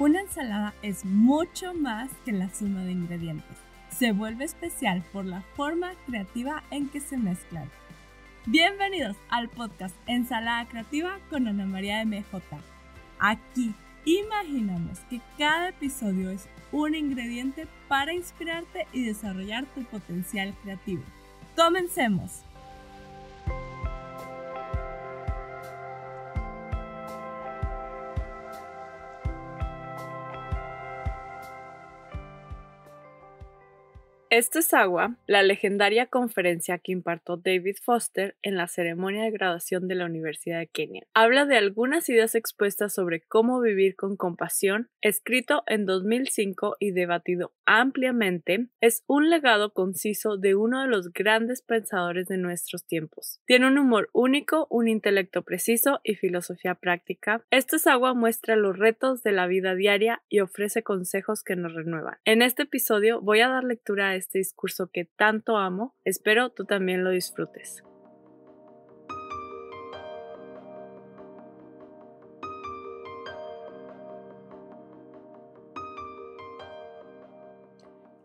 Una ensalada es mucho más que la suma de ingredientes. Se vuelve especial por la forma creativa en que se mezclan. Bienvenidos al podcast Ensalada Creativa con Ana María de MJ. Aquí imaginamos que cada episodio es un ingrediente para inspirarte y desarrollar tu potencial creativo. Comencemos. Esto es agua, la legendaria conferencia que impartió David Foster en la ceremonia de graduación de la Universidad de Kenia. Habla de algunas ideas expuestas sobre cómo vivir con compasión, escrito en 2005 y debatido ampliamente, es un legado conciso de uno de los grandes pensadores de nuestros tiempos. Tiene un humor único, un intelecto preciso y filosofía práctica. Esto es agua muestra los retos de la vida diaria y ofrece consejos que nos renuevan. En este episodio voy a dar lectura a este discurso que tanto amo. Espero tú también lo disfrutes.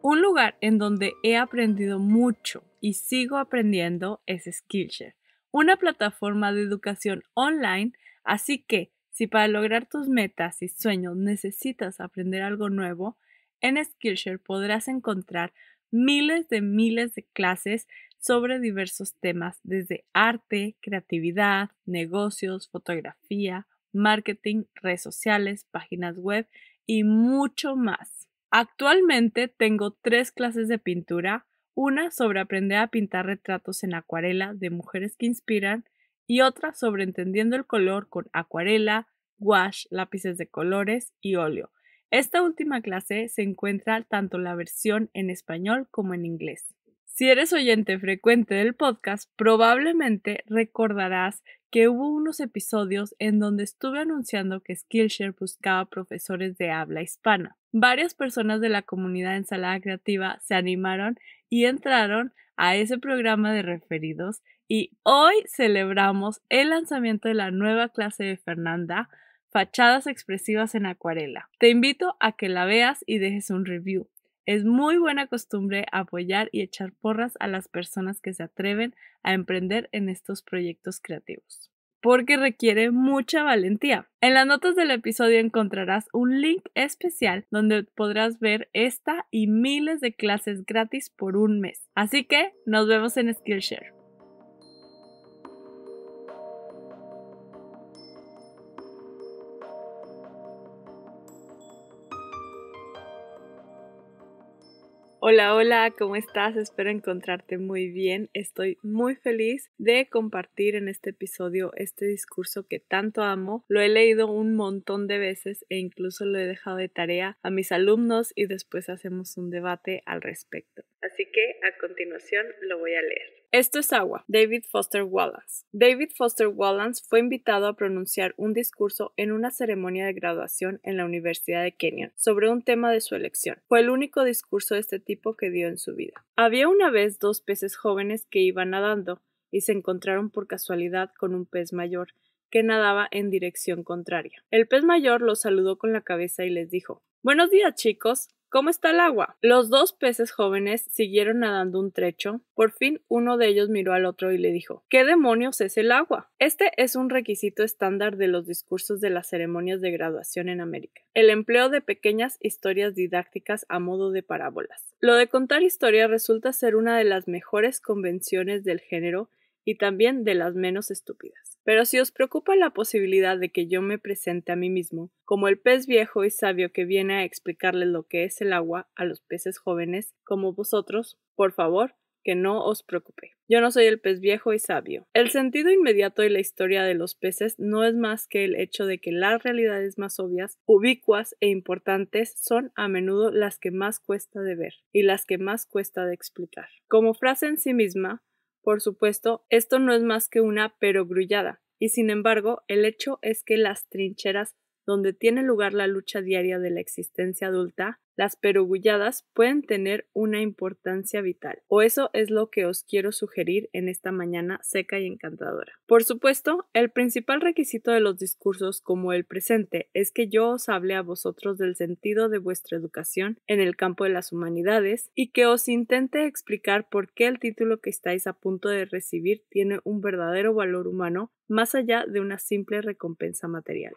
Un lugar en donde he aprendido mucho y sigo aprendiendo es Skillshare, una plataforma de educación online, así que si para lograr tus metas y sueños necesitas aprender algo nuevo, en Skillshare podrás encontrar miles de miles de clases sobre diversos temas, desde arte, creatividad, negocios, fotografía, marketing, redes sociales, páginas web y mucho más. Actualmente tengo tres clases de pintura, una sobre aprender a pintar retratos en acuarela de mujeres que inspiran y otra sobre entendiendo el color con acuarela, gouache, lápices de colores y óleo. Esta última clase se encuentra tanto la versión en español como en inglés. Si eres oyente frecuente del podcast, probablemente recordarás que hubo unos episodios en donde estuve anunciando que Skillshare buscaba profesores de habla hispana. Varias personas de la comunidad en Ensalada Creativa se animaron y entraron a ese programa de referidos y hoy celebramos el lanzamiento de la nueva clase de Fernanda, fachadas expresivas en acuarela. Te invito a que la veas y dejes un review. Es muy buena costumbre apoyar y echar porras a las personas que se atreven a emprender en estos proyectos creativos, porque requiere mucha valentía. En las notas del episodio encontrarás un link especial donde podrás ver esta y miles de clases gratis por un mes. Así que nos vemos en Skillshare. Hola, hola, ¿cómo estás? Espero encontrarte muy bien. Estoy muy feliz de compartir en este episodio este discurso que tanto amo. Lo he leído un montón de veces e incluso lo he dejado de tarea a mis alumnos y después hacemos un debate al respecto. Así que a continuación lo voy a leer. Esto es agua. David Foster Wallace. David Foster Wallace fue invitado a pronunciar un discurso en una ceremonia de graduación en la Universidad de Kenyon sobre un tema de su elección. Fue el único discurso de este tipo que dio en su vida. Había una vez dos peces jóvenes que iban nadando y se encontraron por casualidad con un pez mayor que nadaba en dirección contraria. El pez mayor los saludó con la cabeza y les dijo Buenos días chicos, ¿Cómo está el agua? Los dos peces jóvenes siguieron nadando un trecho. Por fin uno de ellos miró al otro y le dijo ¿Qué demonios es el agua? Este es un requisito estándar de los discursos de las ceremonias de graduación en América. El empleo de pequeñas historias didácticas a modo de parábolas. Lo de contar historias resulta ser una de las mejores convenciones del género y también de las menos estúpidas. Pero si os preocupa la posibilidad de que yo me presente a mí mismo como el pez viejo y sabio que viene a explicarles lo que es el agua a los peces jóvenes como vosotros, por favor, que no os preocupe. Yo no soy el pez viejo y sabio. El sentido inmediato de la historia de los peces no es más que el hecho de que las realidades más obvias, ubicuas e importantes son a menudo las que más cuesta de ver y las que más cuesta de explicar. Como frase en sí misma, por supuesto, esto no es más que una perogrullada, y sin embargo, el hecho es que las trincheras donde tiene lugar la lucha diaria de la existencia adulta, las perugulladas pueden tener una importancia vital, o eso es lo que os quiero sugerir en esta mañana seca y encantadora. Por supuesto, el principal requisito de los discursos como el presente es que yo os hable a vosotros del sentido de vuestra educación en el campo de las humanidades y que os intente explicar por qué el título que estáis a punto de recibir tiene un verdadero valor humano más allá de una simple recompensa material.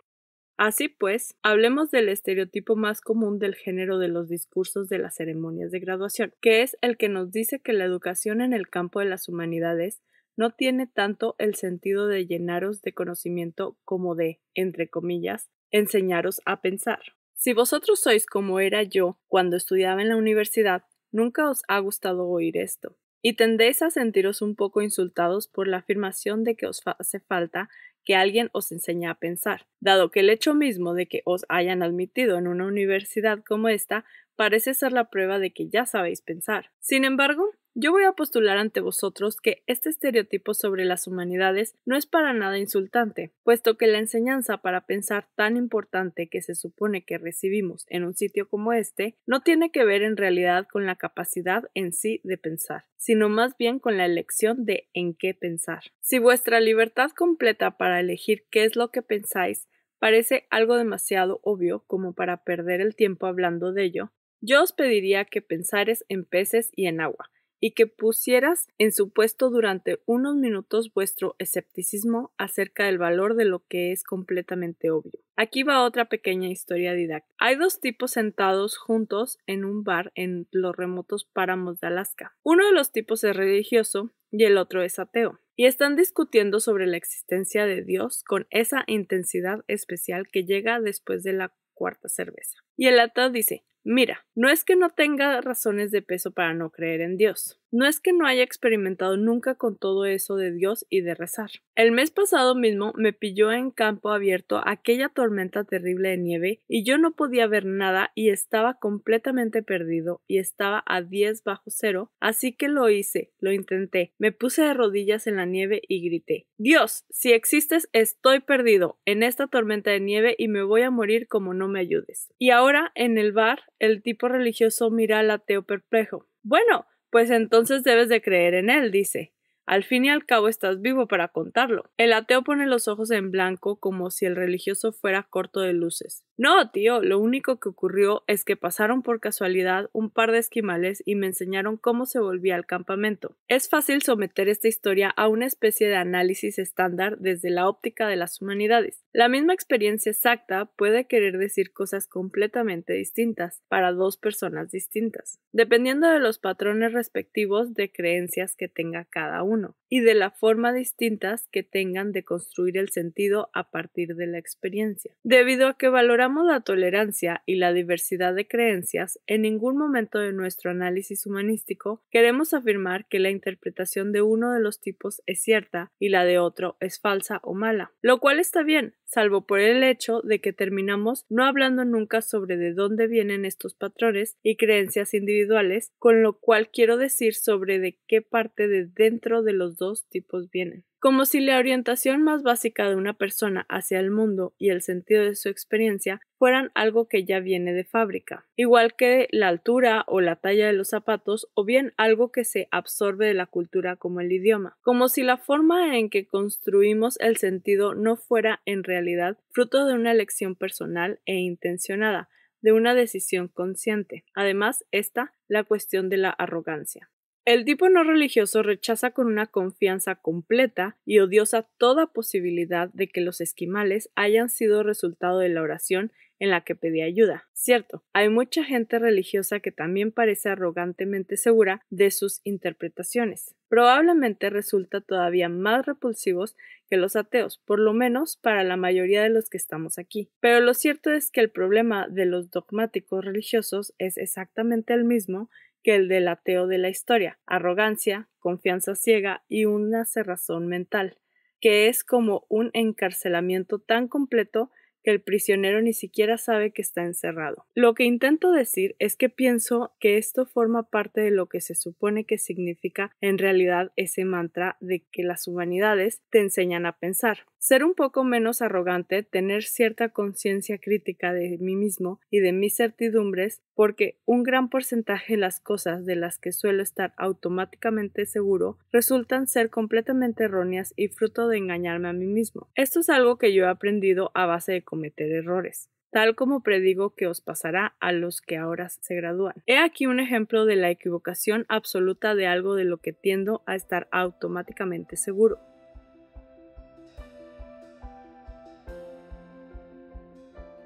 Así pues, hablemos del estereotipo más común del género de los discursos de las ceremonias de graduación, que es el que nos dice que la educación en el campo de las humanidades no tiene tanto el sentido de llenaros de conocimiento como de, entre comillas, enseñaros a pensar. Si vosotros sois como era yo cuando estudiaba en la universidad, nunca os ha gustado oír esto, y tendéis a sentiros un poco insultados por la afirmación de que os hace falta que alguien os enseña a pensar, dado que el hecho mismo de que os hayan admitido en una universidad como esta parece ser la prueba de que ya sabéis pensar. Sin embargo, yo voy a postular ante vosotros que este estereotipo sobre las humanidades no es para nada insultante, puesto que la enseñanza para pensar tan importante que se supone que recibimos en un sitio como este no tiene que ver en realidad con la capacidad en sí de pensar, sino más bien con la elección de en qué pensar. Si vuestra libertad completa para elegir qué es lo que pensáis parece algo demasiado obvio como para perder el tiempo hablando de ello, yo os pediría que pensares en peces y en agua, y que pusieras en su puesto durante unos minutos vuestro escepticismo acerca del valor de lo que es completamente obvio. Aquí va otra pequeña historia didáctica. Hay dos tipos sentados juntos en un bar en los remotos páramos de Alaska. Uno de los tipos es religioso y el otro es ateo y están discutiendo sobre la existencia de Dios con esa intensidad especial que llega después de la cuarta cerveza. Y el atado dice, Mira, no es que no tenga razones de peso para no creer en Dios. No es que no haya experimentado nunca con todo eso de Dios y de rezar. El mes pasado mismo me pilló en campo abierto aquella tormenta terrible de nieve y yo no podía ver nada y estaba completamente perdido y estaba a 10 bajo cero, así que lo hice, lo intenté, me puse de rodillas en la nieve y grité Dios, si existes estoy perdido en esta tormenta de nieve y me voy a morir como no me ayudes. Y Ahora, en el bar, el tipo religioso mira al ateo perplejo. Bueno, pues entonces debes de creer en él, dice. Al fin y al cabo estás vivo para contarlo. El ateo pone los ojos en blanco como si el religioso fuera corto de luces. No, tío, lo único que ocurrió es que pasaron por casualidad un par de esquimales y me enseñaron cómo se volvía al campamento. Es fácil someter esta historia a una especie de análisis estándar desde la óptica de las humanidades. La misma experiencia exacta puede querer decir cosas completamente distintas para dos personas distintas, dependiendo de los patrones respectivos de creencias que tenga cada uno. uno. y de la forma distintas que tengan de construir el sentido a partir de la experiencia. Debido a que valoramos la tolerancia y la diversidad de creencias, en ningún momento de nuestro análisis humanístico queremos afirmar que la interpretación de uno de los tipos es cierta y la de otro es falsa o mala, lo cual está bien, salvo por el hecho de que terminamos no hablando nunca sobre de dónde vienen estos patrones y creencias individuales, con lo cual quiero decir sobre de qué parte de dentro de los dos tipos vienen. Como si la orientación más básica de una persona hacia el mundo y el sentido de su experiencia fueran algo que ya viene de fábrica, igual que la altura o la talla de los zapatos o bien algo que se absorbe de la cultura como el idioma, como si la forma en que construimos el sentido no fuera en realidad fruto de una elección personal e intencionada, de una decisión consciente. Además, está la cuestión de la arrogancia. El tipo no religioso rechaza con una confianza completa y odiosa toda posibilidad de que los esquimales hayan sido resultado de la oración en la que pedía ayuda. Cierto, hay mucha gente religiosa que también parece arrogantemente segura de sus interpretaciones. Probablemente resulta todavía más repulsivos que los ateos, por lo menos para la mayoría de los que estamos aquí. Pero lo cierto es que el problema de los dogmáticos religiosos es exactamente el mismo que el del ateo de la historia, arrogancia, confianza ciega y una cerrazón mental, que es como un encarcelamiento tan completo que el prisionero ni siquiera sabe que está encerrado. Lo que intento decir es que pienso que esto forma parte de lo que se supone que significa en realidad ese mantra de que las humanidades te enseñan a pensar. Ser un poco menos arrogante, tener cierta conciencia crítica de mí mismo y de mis certidumbres, porque un gran porcentaje de las cosas de las que suelo estar automáticamente seguro resultan ser completamente erróneas y fruto de engañarme a mí mismo. Esto es algo que yo he aprendido a base de cometer errores tal como predigo que os pasará a los que ahora se gradúan. He aquí un ejemplo de la equivocación absoluta de algo de lo que tiendo a estar automáticamente seguro.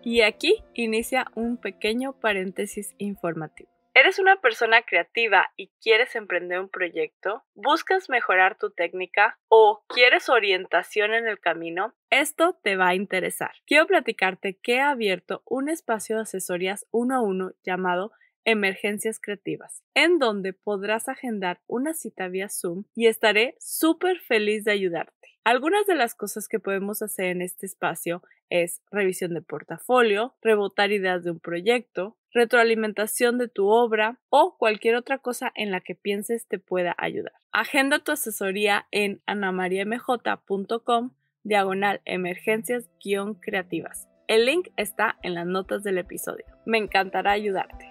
Y aquí inicia un pequeño paréntesis informativo. ¿Eres una persona creativa y quieres emprender un proyecto? ¿Buscas mejorar tu técnica o quieres orientación en el camino? Esto te va a interesar. Quiero platicarte que he abierto un espacio de asesorías uno a uno llamado Emergencias Creativas, en donde podrás agendar una cita vía Zoom y estaré súper feliz de ayudarte. Algunas de las cosas que podemos hacer en este espacio es revisión de portafolio, rebotar ideas de un proyecto, retroalimentación de tu obra o cualquier otra cosa en la que pienses te pueda ayudar. Agenda tu asesoría en anamariamj.com diagonal emergencias guión creativas. El link está en las notas del episodio. Me encantará ayudarte.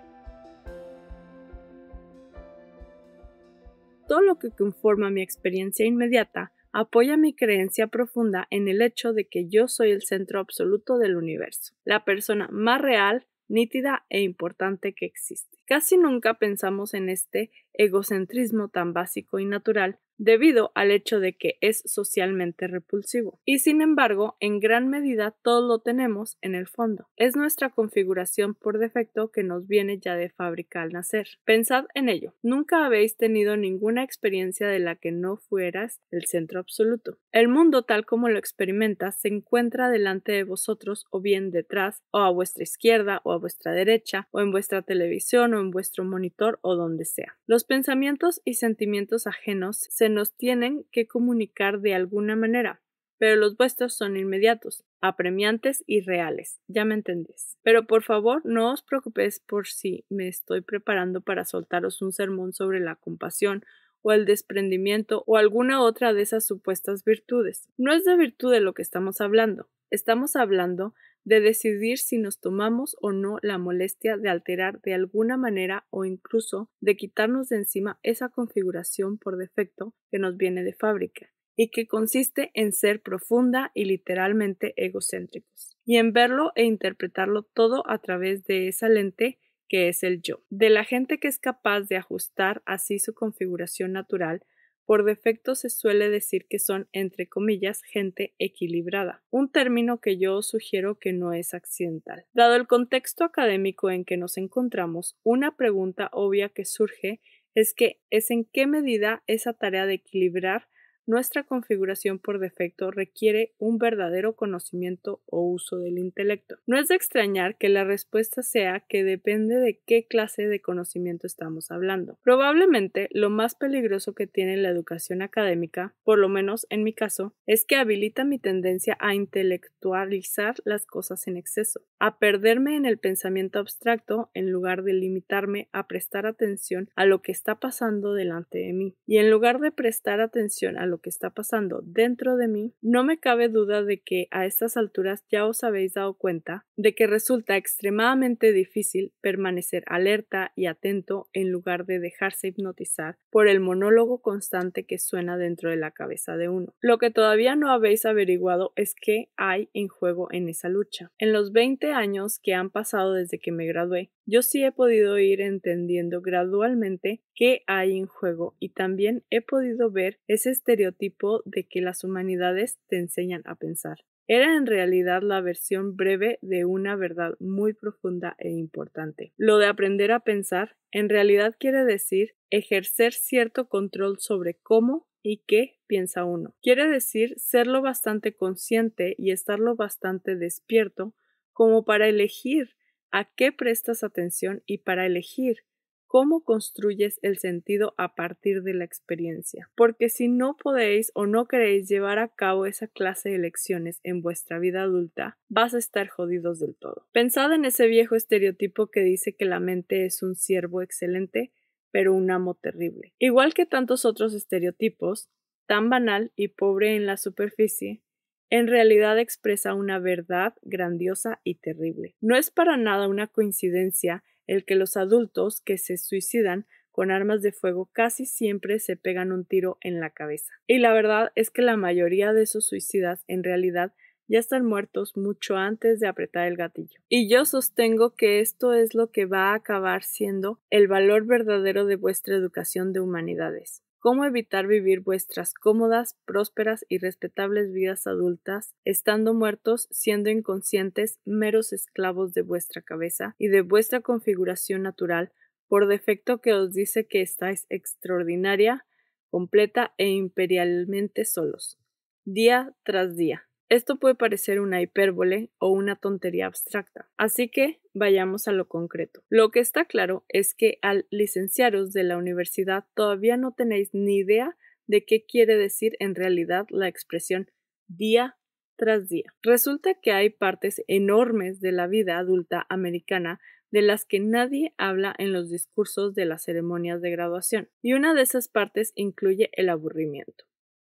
Todo lo que conforma mi experiencia inmediata apoya mi creencia profunda en el hecho de que yo soy el centro absoluto del universo, la persona más real, nítida e importante que existe. Casi nunca pensamos en este egocentrismo tan básico y natural debido al hecho de que es socialmente repulsivo. Y sin embargo, en gran medida todo lo tenemos en el fondo. Es nuestra configuración por defecto que nos viene ya de fábrica al nacer. Pensad en ello. Nunca habéis tenido ninguna experiencia de la que no fueras el centro absoluto. El mundo tal como lo experimentas se encuentra delante de vosotros o bien detrás o a vuestra izquierda o a vuestra derecha o en vuestra televisión o en vuestro monitor o donde sea. Los pensamientos y sentimientos ajenos se nos tienen que comunicar de alguna manera, pero los vuestros son inmediatos, apremiantes y reales, ya me entendéis. Pero por favor no os preocupéis por si me estoy preparando para soltaros un sermón sobre la compasión o el desprendimiento o alguna otra de esas supuestas virtudes. No es de virtud de lo que estamos hablando, estamos hablando de decidir si nos tomamos o no la molestia de alterar de alguna manera o incluso de quitarnos de encima esa configuración por defecto que nos viene de fábrica y que consiste en ser profunda y literalmente egocéntricos, y en verlo e interpretarlo todo a través de esa lente que es el yo, de la gente que es capaz de ajustar así su configuración natural por defecto se suele decir que son, entre comillas, gente equilibrada, un término que yo sugiero que no es accidental. Dado el contexto académico en que nos encontramos, una pregunta obvia que surge es que es en qué medida esa tarea de equilibrar nuestra configuración por defecto requiere un verdadero conocimiento o uso del intelecto. No es de extrañar que la respuesta sea que depende de qué clase de conocimiento estamos hablando. Probablemente lo más peligroso que tiene la educación académica, por lo menos en mi caso, es que habilita mi tendencia a intelectualizar las cosas en exceso, a perderme en el pensamiento abstracto en lugar de limitarme a prestar atención a lo que está pasando delante de mí, y en lugar de prestar atención a lo que está pasando dentro de mí, no me cabe duda de que a estas alturas ya os habéis dado cuenta de que resulta extremadamente difícil permanecer alerta y atento en lugar de dejarse hipnotizar por el monólogo constante que suena dentro de la cabeza de uno. Lo que todavía no habéis averiguado es qué hay en juego en esa lucha. En los 20 años que han pasado desde que me gradué, yo sí he podido ir entendiendo gradualmente qué hay en juego y también he podido ver ese estereotipo tipo de que las humanidades te enseñan a pensar. Era en realidad la versión breve de una verdad muy profunda e importante. Lo de aprender a pensar en realidad quiere decir ejercer cierto control sobre cómo y qué piensa uno. Quiere decir serlo bastante consciente y estarlo bastante despierto como para elegir a qué prestas atención y para elegir cómo construyes el sentido a partir de la experiencia. Porque si no podéis o no queréis llevar a cabo esa clase de lecciones en vuestra vida adulta, vas a estar jodidos del todo. Pensad en ese viejo estereotipo que dice que la mente es un siervo excelente, pero un amo terrible. Igual que tantos otros estereotipos, tan banal y pobre en la superficie, en realidad expresa una verdad grandiosa y terrible. No es para nada una coincidencia el que los adultos que se suicidan con armas de fuego casi siempre se pegan un tiro en la cabeza. Y la verdad es que la mayoría de esos suicidas en realidad ya están muertos mucho antes de apretar el gatillo. Y yo sostengo que esto es lo que va a acabar siendo el valor verdadero de vuestra educación de humanidades cómo evitar vivir vuestras cómodas, prósperas y respetables vidas adultas, estando muertos, siendo inconscientes, meros esclavos de vuestra cabeza y de vuestra configuración natural, por defecto que os dice que estáis extraordinaria, completa e imperialmente solos, día tras día. Esto puede parecer una hipérbole o una tontería abstracta, así que vayamos a lo concreto. Lo que está claro es que al licenciaros de la universidad todavía no tenéis ni idea de qué quiere decir en realidad la expresión día tras día. Resulta que hay partes enormes de la vida adulta americana de las que nadie habla en los discursos de las ceremonias de graduación, y una de esas partes incluye el aburrimiento,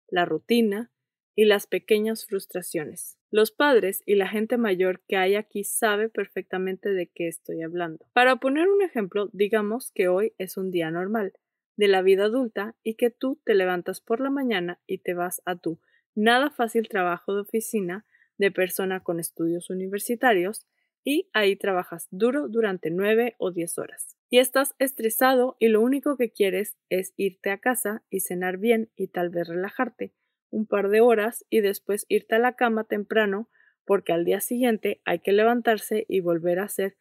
la rutina, y las pequeñas frustraciones. Los padres y la gente mayor que hay aquí sabe perfectamente de qué estoy hablando. Para poner un ejemplo, digamos que hoy es un día normal de la vida adulta y que tú te levantas por la mañana y te vas a tu nada fácil trabajo de oficina de persona con estudios universitarios y ahí trabajas duro durante nueve o diez horas. Y estás estresado y lo único que quieres es irte a casa y cenar bien y tal vez relajarte un par de horas y después irte a la cama temprano porque al día siguiente hay que levantarse y volver a hacer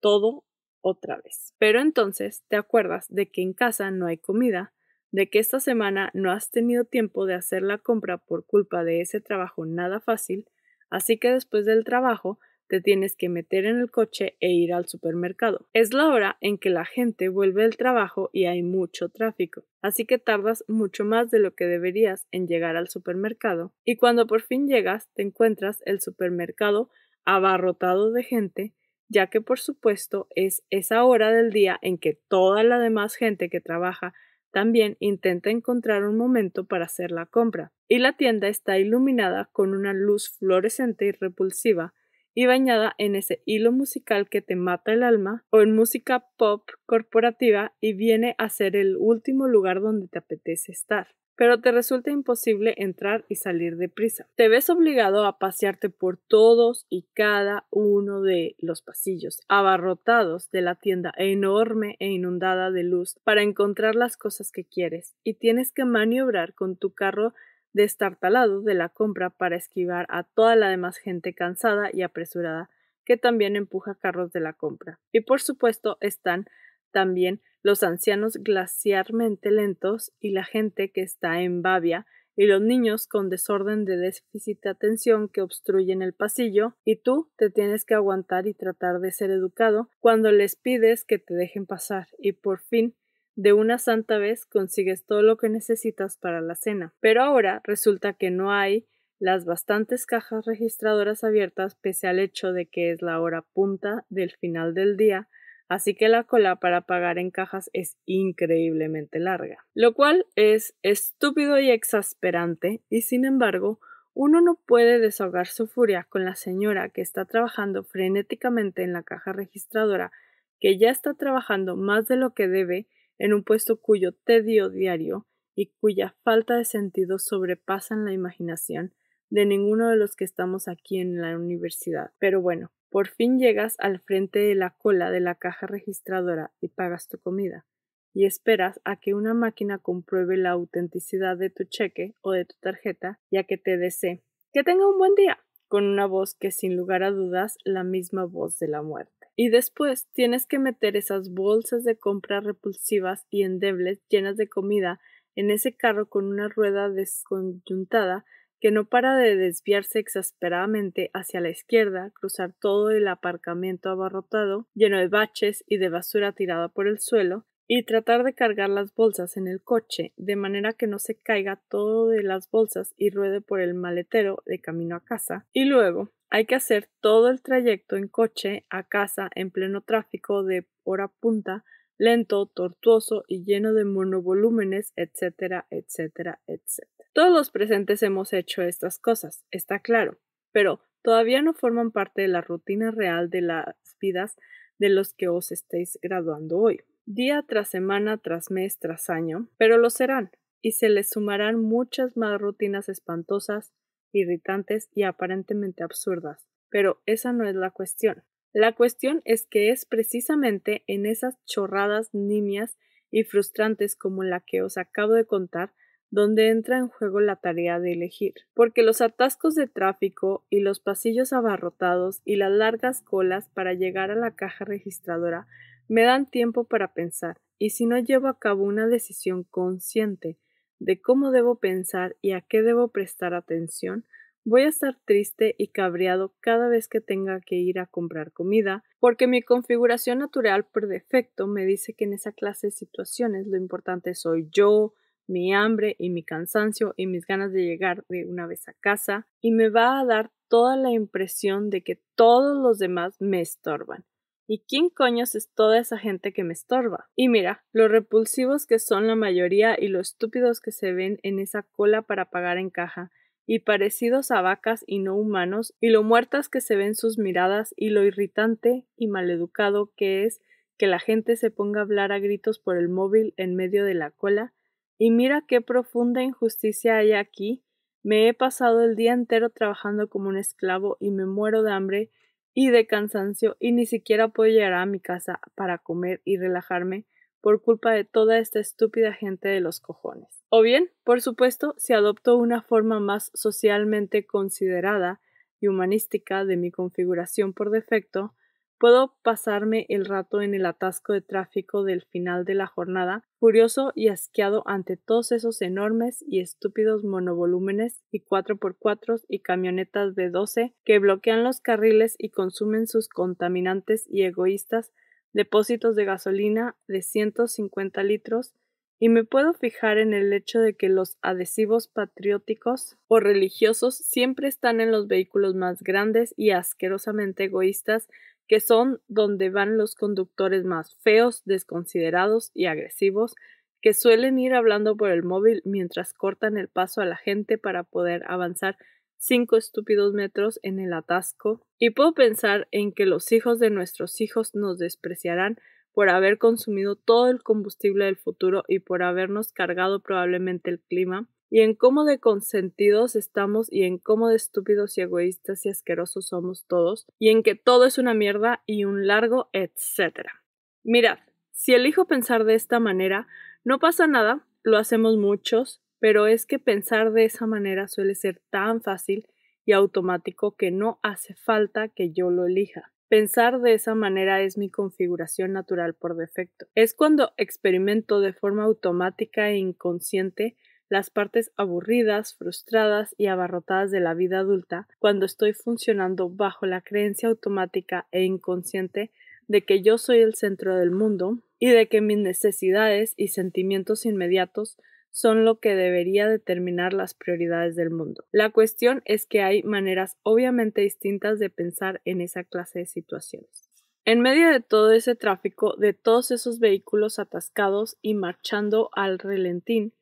todo otra vez. Pero entonces te acuerdas de que en casa no hay comida, de que esta semana no has tenido tiempo de hacer la compra por culpa de ese trabajo nada fácil, así que después del trabajo te tienes que meter en el coche e ir al supermercado. Es la hora en que la gente vuelve al trabajo y hay mucho tráfico, así que tardas mucho más de lo que deberías en llegar al supermercado, y cuando por fin llegas te encuentras el supermercado abarrotado de gente, ya que por supuesto es esa hora del día en que toda la demás gente que trabaja también intenta encontrar un momento para hacer la compra, y la tienda está iluminada con una luz fluorescente y repulsiva y bañada en ese hilo musical que te mata el alma o en música pop corporativa y viene a ser el último lugar donde te apetece estar. Pero te resulta imposible entrar y salir deprisa. Te ves obligado a pasearte por todos y cada uno de los pasillos, abarrotados de la tienda enorme e inundada de luz, para encontrar las cosas que quieres, y tienes que maniobrar con tu carro estar talado de la compra para esquivar a toda la demás gente cansada y apresurada que también empuja carros de la compra. Y por supuesto están también los ancianos glaciarmente lentos y la gente que está en babia y los niños con desorden de déficit de atención que obstruyen el pasillo, y tú te tienes que aguantar y tratar de ser educado cuando les pides que te dejen pasar, y por fin de una santa vez consigues todo lo que necesitas para la cena, pero ahora resulta que no hay las bastantes cajas registradoras abiertas pese al hecho de que es la hora punta del final del día, así que la cola para pagar en cajas es increíblemente larga, lo cual es estúpido y exasperante, y sin embargo, uno no puede desahogar su furia con la señora que está trabajando frenéticamente en la caja registradora, que ya está trabajando más de lo que debe en un puesto cuyo tedio diario y cuya falta de sentido sobrepasan la imaginación de ninguno de los que estamos aquí en la universidad. Pero bueno, por fin llegas al frente de la cola de la caja registradora y pagas tu comida, y esperas a que una máquina compruebe la autenticidad de tu cheque o de tu tarjeta ya que te desee que tenga un buen día, con una voz que sin lugar a dudas la misma voz de la muerte y después tienes que meter esas bolsas de compra repulsivas y endebles llenas de comida en ese carro con una rueda desconyuntada que no para de desviarse exasperadamente hacia la izquierda, cruzar todo el aparcamiento abarrotado, lleno de baches y de basura tirada por el suelo, y tratar de cargar las bolsas en el coche, de manera que no se caiga todo de las bolsas y ruede por el maletero de camino a casa, y luego hay que hacer todo el trayecto en coche a casa en pleno tráfico de hora punta, lento, tortuoso y lleno de monovolúmenes, etcétera, etcétera, etcétera. Todos los presentes hemos hecho estas cosas, está claro, pero todavía no forman parte de la rutina real de las vidas de los que os estéis graduando hoy. Día tras semana, tras mes, tras año, pero lo serán, y se les sumarán muchas más rutinas espantosas, irritantes y aparentemente absurdas. Pero esa no es la cuestión. La cuestión es que es precisamente en esas chorradas nimias y frustrantes como la que os acabo de contar donde entra en juego la tarea de elegir, porque los atascos de tráfico y los pasillos abarrotados y las largas colas para llegar a la caja registradora me dan tiempo para pensar, y si no llevo a cabo una decisión consciente de cómo debo pensar y a qué debo prestar atención, voy a estar triste y cabreado cada vez que tenga que ir a comprar comida, porque mi configuración natural por defecto me dice que en esa clase de situaciones lo importante soy yo, mi hambre y mi cansancio y mis ganas de llegar de una vez a casa, y me va a dar toda la impresión de que todos los demás me estorban. ¿Y quién coños es toda esa gente que me estorba? Y mira, lo repulsivos que son la mayoría y lo estúpidos que se ven en esa cola para pagar en caja, y parecidos a vacas y no humanos, y lo muertas que se ven sus miradas, y lo irritante y maleducado que es que la gente se ponga a hablar a gritos por el móvil en medio de la cola, y mira qué profunda injusticia hay aquí. Me he pasado el día entero trabajando como un esclavo y me muero de hambre y de cansancio y ni siquiera puedo llegar a mi casa para comer y relajarme por culpa de toda esta estúpida gente de los cojones. O bien, por supuesto, si adopto una forma más socialmente considerada y humanística de mi configuración por defecto, Puedo pasarme el rato en el atasco de tráfico del final de la jornada, furioso y asqueado ante todos esos enormes y estúpidos monovolúmenes y 4x4 y camionetas de 12 que bloquean los carriles y consumen sus contaminantes y egoístas depósitos de gasolina de 150 litros y me puedo fijar en el hecho de que los adhesivos patrióticos o religiosos siempre están en los vehículos más grandes y asquerosamente egoístas que son donde van los conductores más feos, desconsiderados y agresivos, que suelen ir hablando por el móvil mientras cortan el paso a la gente para poder avanzar cinco estúpidos metros en el atasco, y puedo pensar en que los hijos de nuestros hijos nos despreciarán por haber consumido todo el combustible del futuro y por habernos cargado probablemente el clima, y en cómo de consentidos estamos y en cómo de estúpidos y egoístas y asquerosos somos todos y en que todo es una mierda y un largo etcétera. Mirad, si elijo pensar de esta manera, no pasa nada, lo hacemos muchos, pero es que pensar de esa manera suele ser tan fácil y automático que no hace falta que yo lo elija. Pensar de esa manera es mi configuración natural por defecto. Es cuando experimento de forma automática e inconsciente las partes aburridas, frustradas y abarrotadas de la vida adulta cuando estoy funcionando bajo la creencia automática e inconsciente de que yo soy el centro del mundo y de que mis necesidades y sentimientos inmediatos son lo que debería determinar las prioridades del mundo. La cuestión es que hay maneras obviamente distintas de pensar en esa clase de situaciones. En medio de todo ese tráfico, de todos esos vehículos atascados y marchando al relentín,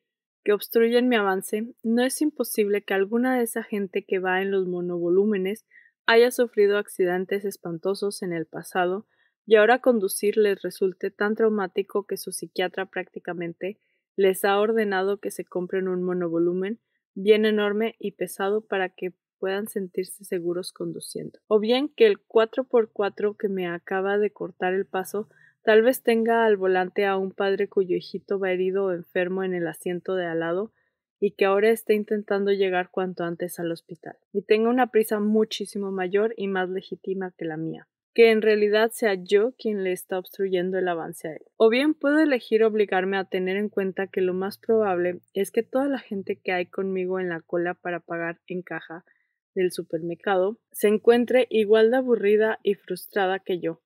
que obstruyen mi avance, no es imposible que alguna de esa gente que va en los monovolúmenes haya sufrido accidentes espantosos en el pasado y ahora conducir les resulte tan traumático que su psiquiatra prácticamente les ha ordenado que se compren un monovolumen bien enorme y pesado para que puedan sentirse seguros conduciendo. O bien que el 4x4 que me acaba de cortar el paso Tal vez tenga al volante a un padre cuyo hijito va herido o enfermo en el asiento de al lado y que ahora está intentando llegar cuanto antes al hospital, y tenga una prisa muchísimo mayor y más legítima que la mía, que en realidad sea yo quien le está obstruyendo el avance a él. O bien puedo elegir obligarme a tener en cuenta que lo más probable es que toda la gente que hay conmigo en la cola para pagar en caja del supermercado se encuentre igual de aburrida y frustrada que yo,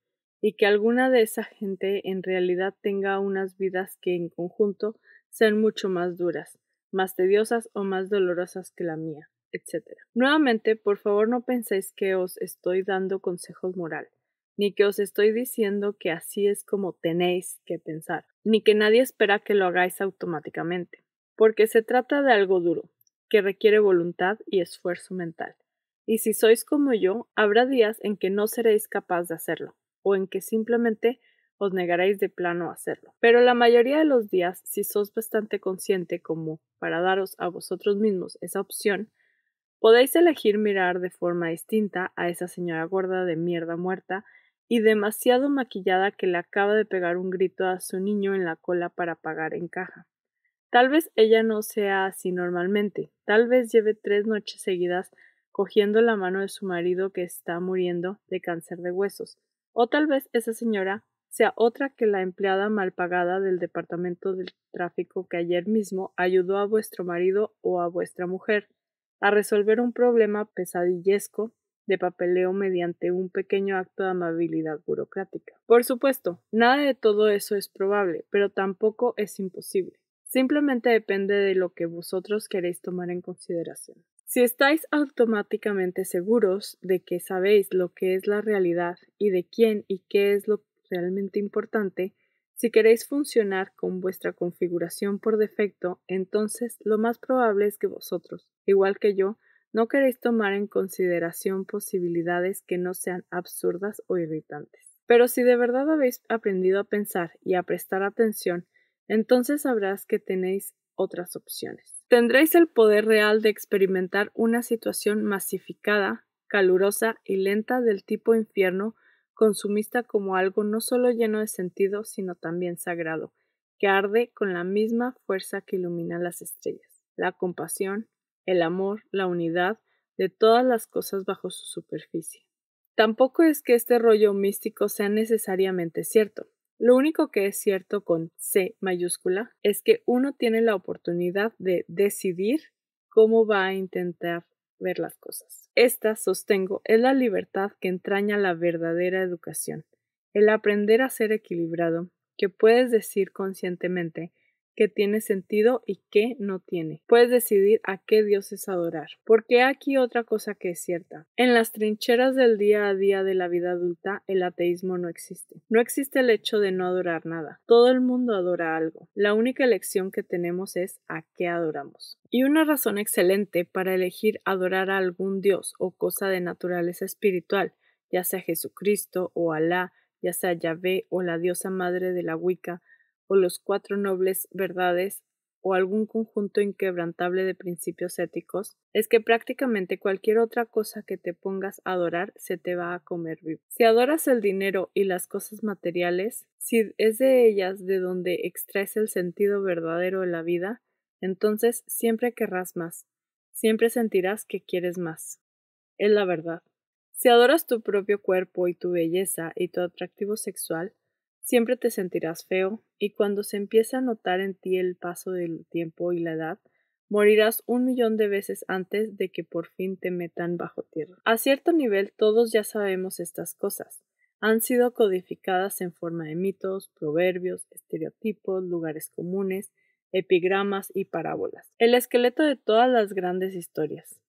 y que alguna de esa gente en realidad tenga unas vidas que en conjunto sean mucho más duras, más tediosas o más dolorosas que la mía, etc. Nuevamente, por favor no penséis que os estoy dando consejos moral, ni que os estoy diciendo que así es como tenéis que pensar, ni que nadie espera que lo hagáis automáticamente, porque se trata de algo duro, que requiere voluntad y esfuerzo mental. Y si sois como yo, habrá días en que no seréis capaz de hacerlo o en que simplemente os negaréis de plano hacerlo. Pero la mayoría de los días, si sos bastante consciente como para daros a vosotros mismos esa opción, podéis elegir mirar de forma distinta a esa señora gorda de mierda muerta y demasiado maquillada que le acaba de pegar un grito a su niño en la cola para pagar en caja. Tal vez ella no sea así normalmente, tal vez lleve tres noches seguidas cogiendo la mano de su marido que está muriendo de cáncer de huesos, o tal vez esa señora sea otra que la empleada mal pagada del departamento del tráfico que ayer mismo ayudó a vuestro marido o a vuestra mujer a resolver un problema pesadillesco de papeleo mediante un pequeño acto de amabilidad burocrática. Por supuesto, nada de todo eso es probable, pero tampoco es imposible. Simplemente depende de lo que vosotros queréis tomar en consideración. Si estáis automáticamente seguros de que sabéis lo que es la realidad y de quién y qué es lo realmente importante, si queréis funcionar con vuestra configuración por defecto, entonces lo más probable es que vosotros, igual que yo, no queréis tomar en consideración posibilidades que no sean absurdas o irritantes. Pero si de verdad habéis aprendido a pensar y a prestar atención, entonces sabrás que tenéis otras opciones. Tendréis el poder real de experimentar una situación masificada, calurosa y lenta del tipo infierno, consumista como algo no solo lleno de sentido, sino también sagrado, que arde con la misma fuerza que ilumina las estrellas. La compasión, el amor, la unidad de todas las cosas bajo su superficie. Tampoco es que este rollo místico sea necesariamente cierto. Lo único que es cierto con C mayúscula es que uno tiene la oportunidad de decidir cómo va a intentar ver las cosas. Esta, sostengo, es la libertad que entraña la verdadera educación, el aprender a ser equilibrado, que puedes decir conscientemente que tiene sentido y qué no tiene. Puedes decidir a qué dioses adorar. Porque aquí otra cosa que es cierta. En las trincheras del día a día de la vida adulta, el ateísmo no existe. No existe el hecho de no adorar nada. Todo el mundo adora algo. La única elección que tenemos es a qué adoramos. Y una razón excelente para elegir adorar a algún dios o cosa de naturaleza espiritual, ya sea Jesucristo o Alá, ya sea Yahvé o la diosa madre de la Wicca, o los cuatro nobles verdades o algún conjunto inquebrantable de principios éticos, es que prácticamente cualquier otra cosa que te pongas a adorar se te va a comer vivo. Si adoras el dinero y las cosas materiales, si es de ellas de donde extraes el sentido verdadero de la vida, entonces siempre querrás más, siempre sentirás que quieres más. Es la verdad. Si adoras tu propio cuerpo y tu belleza y tu atractivo sexual, Siempre te sentirás feo y cuando se empieza a notar en ti el paso del tiempo y la edad, morirás un millón de veces antes de que por fin te metan bajo tierra. A cierto nivel todos ya sabemos estas cosas. Han sido codificadas en forma de mitos, proverbios, estereotipos, lugares comunes, epigramas y parábolas. El esqueleto de todas las grandes historias.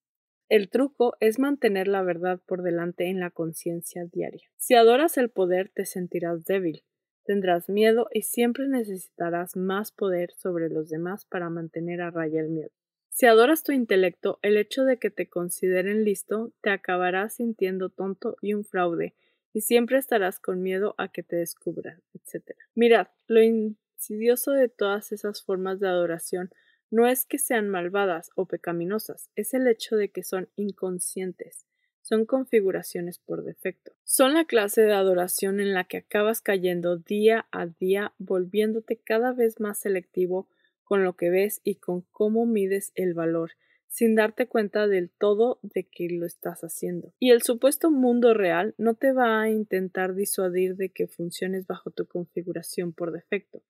El truco es mantener la verdad por delante en la conciencia diaria. Si adoras el poder te sentirás débil, Tendrás miedo y siempre necesitarás más poder sobre los demás para mantener a raya el miedo. Si adoras tu intelecto, el hecho de que te consideren listo te acabará sintiendo tonto y un fraude, y siempre estarás con miedo a que te descubran, etc. Mirad, lo insidioso de todas esas formas de adoración no es que sean malvadas o pecaminosas, es el hecho de que son inconscientes son configuraciones por defecto. Son la clase de adoración en la que acabas cayendo día a día, volviéndote cada vez más selectivo con lo que ves y con cómo mides el valor, sin darte cuenta del todo de que lo estás haciendo. Y el supuesto mundo real no te va a intentar disuadir de que funciones bajo tu configuración por defecto,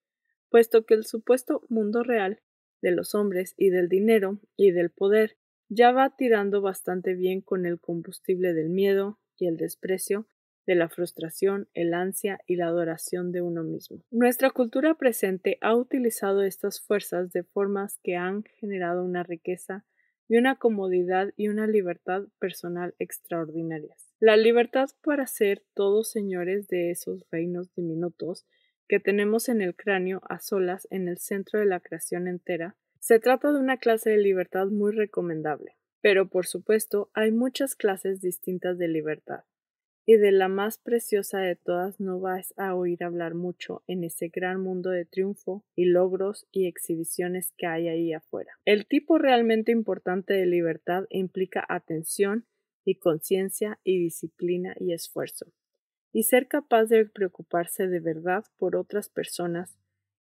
puesto que el supuesto mundo real de los hombres y del dinero y del poder ya va tirando bastante bien con el combustible del miedo y el desprecio, de la frustración, el ansia y la adoración de uno mismo. Nuestra cultura presente ha utilizado estas fuerzas de formas que han generado una riqueza y una comodidad y una libertad personal extraordinarias. La libertad para ser todos señores de esos reinos diminutos que tenemos en el cráneo a solas en el centro de la creación entera, se trata de una clase de libertad muy recomendable, pero por supuesto hay muchas clases distintas de libertad, y de la más preciosa de todas no vas a oír hablar mucho en ese gran mundo de triunfo y logros y exhibiciones que hay ahí afuera. El tipo realmente importante de libertad implica atención y conciencia y disciplina y esfuerzo, y ser capaz de preocuparse de verdad por otras personas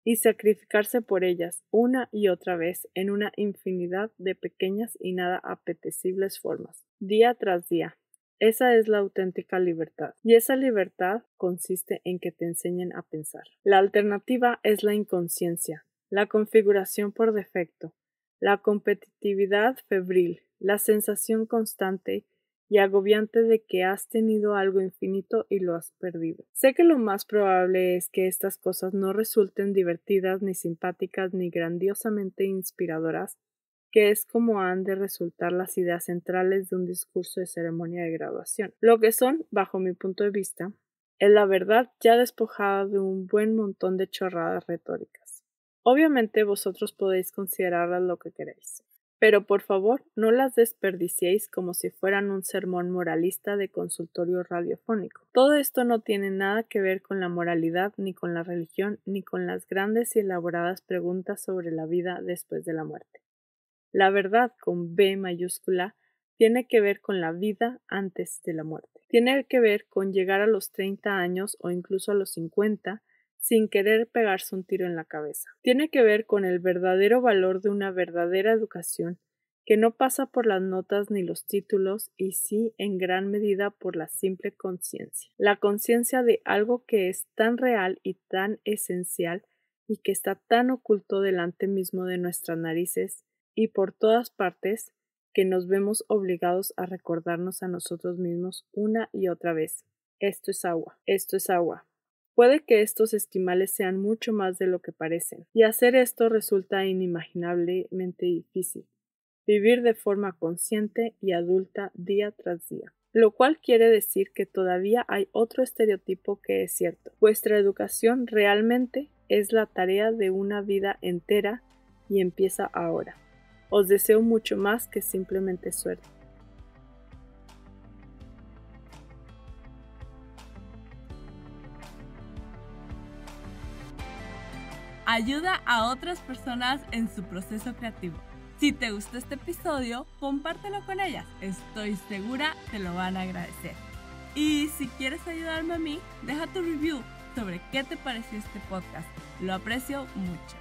y sacrificarse por ellas una y otra vez en una infinidad de pequeñas y nada apetecibles formas, día tras día. Esa es la auténtica libertad, y esa libertad consiste en que te enseñen a pensar. La alternativa es la inconsciencia, la configuración por defecto, la competitividad febril, la sensación constante y agobiante de que has tenido algo infinito y lo has perdido. Sé que lo más probable es que estas cosas no resulten divertidas, ni simpáticas, ni grandiosamente inspiradoras, que es como han de resultar las ideas centrales de un discurso de ceremonia de graduación. Lo que son, bajo mi punto de vista, es la verdad ya despojada de un buen montón de chorradas retóricas. Obviamente vosotros podéis considerarlas lo que queréis. Pero por favor, no las desperdiciéis como si fueran un sermón moralista de consultorio radiofónico. Todo esto no tiene nada que ver con la moralidad, ni con la religión, ni con las grandes y elaboradas preguntas sobre la vida después de la muerte. La verdad con B mayúscula tiene que ver con la vida antes de la muerte. Tiene que ver con llegar a los 30 años o incluso a los 50 sin querer pegarse un tiro en la cabeza. Tiene que ver con el verdadero valor de una verdadera educación que no pasa por las notas ni los títulos y sí en gran medida por la simple conciencia. La conciencia de algo que es tan real y tan esencial y que está tan oculto delante mismo de nuestras narices y por todas partes que nos vemos obligados a recordarnos a nosotros mismos una y otra vez. Esto es agua, esto es agua, Puede que estos estimales sean mucho más de lo que parecen, y hacer esto resulta inimaginablemente difícil. Vivir de forma consciente y adulta día tras día. Lo cual quiere decir que todavía hay otro estereotipo que es cierto. Vuestra educación realmente es la tarea de una vida entera y empieza ahora. Os deseo mucho más que simplemente suerte. ayuda a otras personas en su proceso creativo. Si te gustó este episodio, compártelo con ellas. Estoy segura que lo van a agradecer. Y si quieres ayudarme a mí, deja tu review sobre qué te pareció este podcast. Lo aprecio mucho.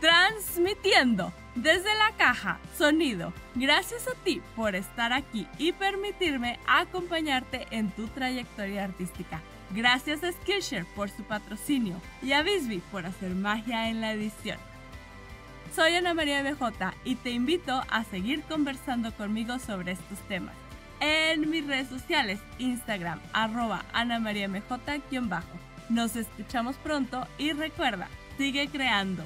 Transmitiendo desde la caja, sonido. Gracias a ti por estar aquí y permitirme acompañarte en tu trayectoria artística. Gracias a Skillshare por su patrocinio y a Bisbee por hacer magia en la edición. Soy Ana María BJ y te invito a seguir conversando conmigo sobre estos temas en mis redes sociales, Instagram, arroba anamariamj-bajo. Nos escuchamos pronto y recuerda, sigue creando.